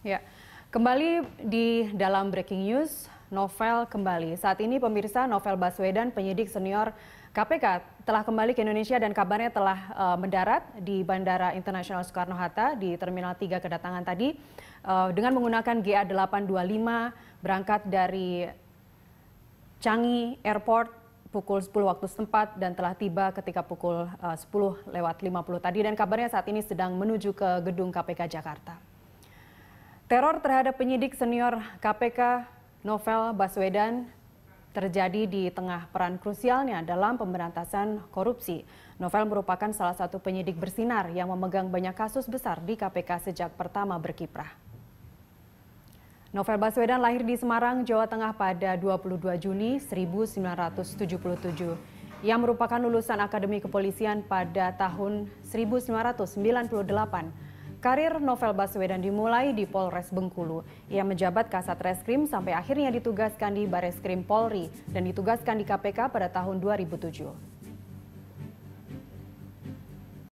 Ya, kembali di dalam breaking news, novel kembali. Saat ini pemirsa novel Baswedan penyidik senior KPK telah kembali ke Indonesia dan kabarnya telah uh, mendarat di Bandara Internasional Soekarno-Hatta di Terminal 3 kedatangan tadi uh, dengan menggunakan GA825 berangkat dari Changi Airport pukul 10 waktu setempat dan telah tiba ketika pukul eh, uh, 10 lewat 50 tadi dan kabarnya saat ini sedang menuju ke gedung KPK Jakarta. Teror terhadap penyidik senior KPK Novel Baswedan terjadi di tengah peran krusialnya dalam pemberantasan korupsi. Novel merupakan salah satu penyidik bersinar yang memegang banyak kasus besar di KPK sejak pertama berkiprah. Novel Baswedan lahir di Semarang, Jawa Tengah pada 22 Juni 1977. Ia merupakan lulusan Akademi Kepolisian pada tahun 1998. Karir Novel Baswedan dimulai di Polres Bengkulu. Ia menjabat Kasat Reskrim sampai akhirnya ditugaskan di Bareskrim Polri dan ditugaskan di KPK pada tahun 2007.